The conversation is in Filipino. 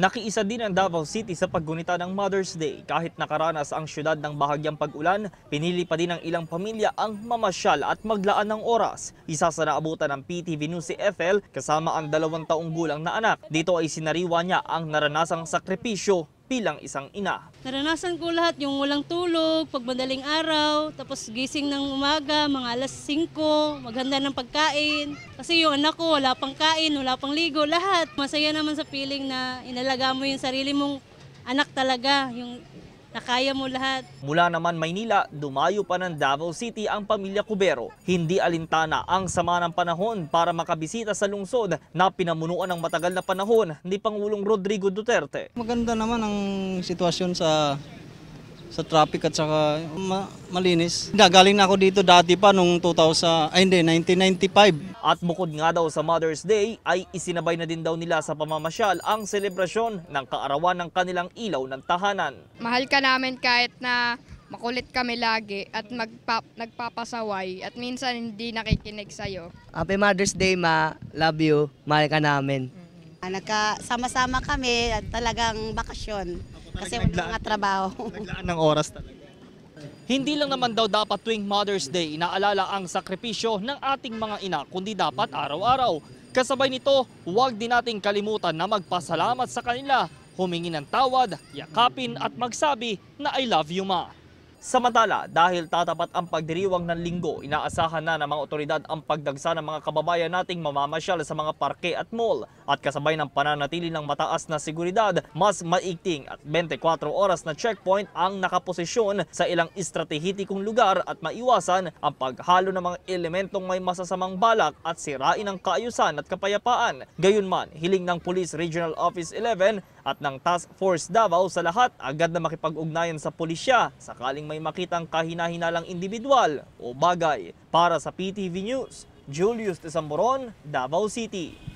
Nakiisa din ang Davao City sa paggunita ng Mother's Day. Kahit nakaranas ang syudad ng bahagyang pag-ulan, pinili pa din ng ilang pamilya ang mamasyal at maglaan ng oras. Isa sa naabutan ng PTV News si FL kasama ang dalawang taong gulang na anak. Dito ay sinariwa niya ang naranasang sakripisyo bilang isang ina. Naranasan ko lahat yung walang tulog, pagmadaling araw, tapos gising ng umaga, mga alas 5, maghanda ng pagkain. Kasi yung anak ko wala pang kain, wala pang ligo, lahat. Masaya naman sa feeling na inalaga mo yung sarili mong anak talaga, yung na kaya mo lahat. Mula naman Maynila, dumayo pa ng Davao City ang pamilya Cubero. Hindi alintana ang sama ng panahon para makabisita sa lungsod na pinamunuan ng matagal na panahon ni Pangulong Rodrigo Duterte. Maganda naman ang sitwasyon sa sa traffic at saka ma- malinis. Nagaling na ako dito dati pa nung 2000, ay hindi, 1995. At bukod nga daw sa Mother's Day ay isinabay na din daw nila sa pamamasyal ang selebrasyon ng kaarawan ng kanilang ilaw ng tahanan. Mahal ka namin kahit na makulit kami lagi at magpa- nagpapasaway at minsan hindi nakikinig sa'yo. Happy Mother's Day ma, love you, mahal ka namin. Ah, nagkasama-sama kami at talagang bakasyon kasi walang mga trabaho. Naglaan ng oras talaga. Hindi lang naman daw dapat tuwing Mother's Day inaalala ang sakripisyo ng ating mga ina kundi dapat araw-araw. Kasabay nito, huwag din nating kalimutan na magpasalamat sa kanila, humingi ng tawad, yakapin at magsabi na I love you ma. Samantala, dahil tatapat ang pagdiriwang ng linggo, inaasahan na ng mga otoridad ang pagdagsa ng mga kababayan nating mamamasyal sa mga parke at mall. At kasabay ng pananatili ng mataas na seguridad, mas maikting at 24 oras na checkpoint ang nakaposisyon sa ilang estratehitikong lugar at maiwasan ang paghalo ng mga elementong may masasamang balak at sirain ang kaayusan at kapayapaan. Gayunman, hiling ng Police Regional Office 11 at ng Task Force Davao sa lahat agad na makipag-ugnayan sa pulisya sakaling may makitang kahinahinalang individual o bagay. Para sa PTV News, Julius Tesamboron, Davao City.